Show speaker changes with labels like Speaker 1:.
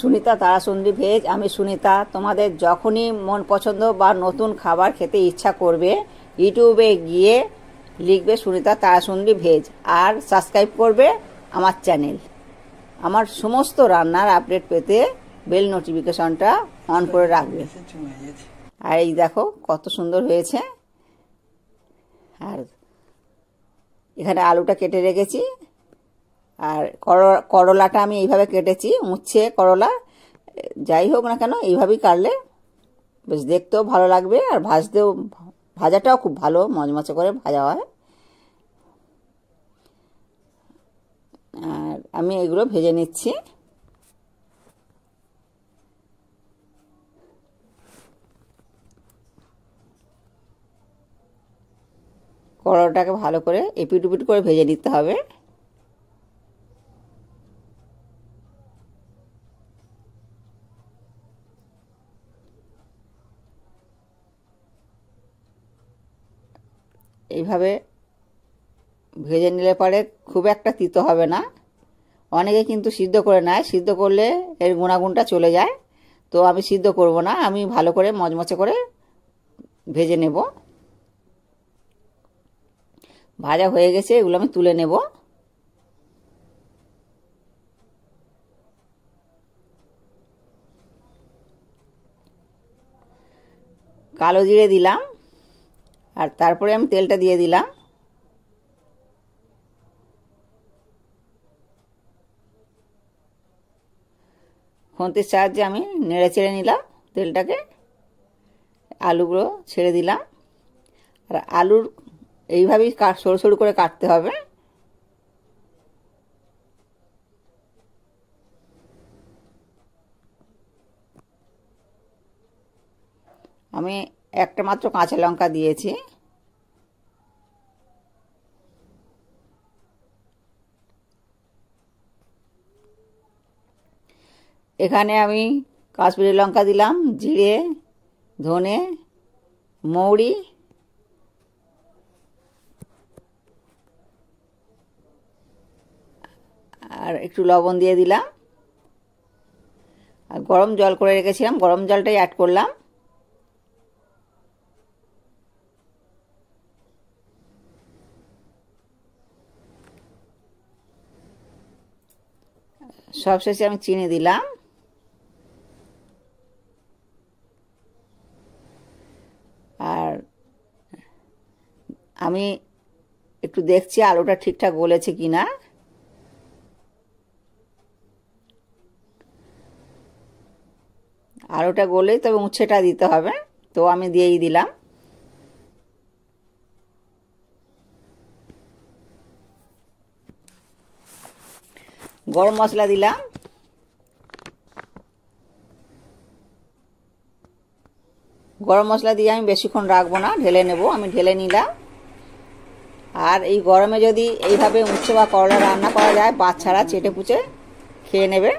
Speaker 1: Sunita Tarasundari veg আমি সুনিতা তোমাদের যখনই মন পছন্দ বা নতুন খাবার খেতে ইচ্ছা করবে ইউটিউবে গিয়ে লিখবে সুনিতা তারাসুন্দরী ভেজ আর সাবস্ক্রাইব করবে আমার চ্যানেল আমার সমস্ত রান্নার আপডেট পেতে বেল নোটিফিকেশনটা অন করে রাখবে আর এই দেখো কত সুন্দর হয়েছে আর এখানে আলুটা কেটে রেখেছি আর করলাটা আমি এইভাবে কেটেছি মুচ্ছে করলা যাই হোক না কেন এইভাবেই কাটলে বেশ দেখতেও ভালো লাগবে আর ভাজতেও ভাজাটাও খুব ভালো মজমচে করে ভাজা হয় আর আমি এগুলো ভেজে নিচ্ছি করলাটাকে ভালো করে এপিট উপিট করে ভেজে নিতে হবে এইভাবে ভেজে নিলে পরে খুব একটা তিতো হবে না অনেকে কিন্তু সিদ্ধ করে নেয় সিদ্ধ করলে এর গুণাগুণটা চলে যায় তো আমি সিদ্ধ করব না আমি ভালো করে মচমচে করে ভেজে নেব ভাজা হয়ে গেছে এগুলো আমি তুলে নেব কালো জিরে দিলাম আর তারপরে আমি তেলটা দিয়ে দিলাম খন্তির সাহায্যে আমি নেড়ে ছেড়ে নিলাম তেলটাকে আলুগুলো ছেড়ে দিলাম আর আলুর এইভাবেই সরু সরু করে কাটতে হবে আমি একটা মাত্র কাঁচা লঙ্কা দিয়েছি এখানে আমি কাশ্মীরি লঙ্কা দিলাম জিরে ধনে মৌরি আর একটু লবণ দিয়ে দিলাম আর গরম জল করে রেখেছিলাম গরম জলটাই অ্যাড করলাম সবশেষে আমি চিনি দিলাম আর আমি একটু দেখছি আলুটা ঠিকঠাক গলেছে কি না আলুটা গলে তবে উঁচ্ছেটা দিতে হবে তো আমি দিয়েই দিলাম গরম মশলা দিলাম গরম মশলা দিয়ে আমি বেশিক্ষণ রাখবো না ঢেলে নেব আমি ঢেলে নিলাম আর এই গরমে যদি এইভাবে উচ্ছে বা করলা রান্না করা যায় বাচ্চারা চেটে পুচে খেয়ে নেবে